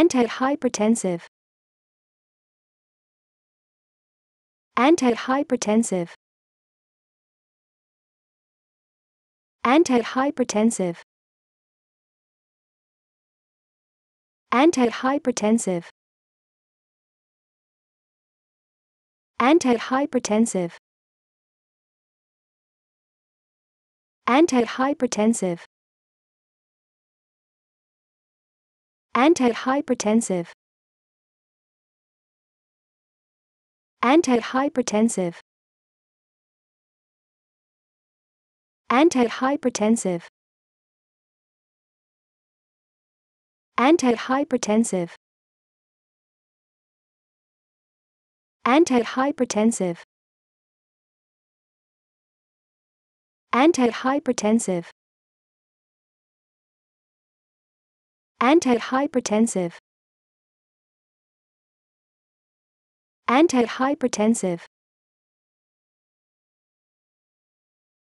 Antihypertensive Antihypertensive Antihypertensive Antihypertensive Antihypertensive Antihypertensive antihypertensive antihypertensive antihypertensive antihypertensive antihypertensive antihypertensive Antihypertensive. Antihypertensive.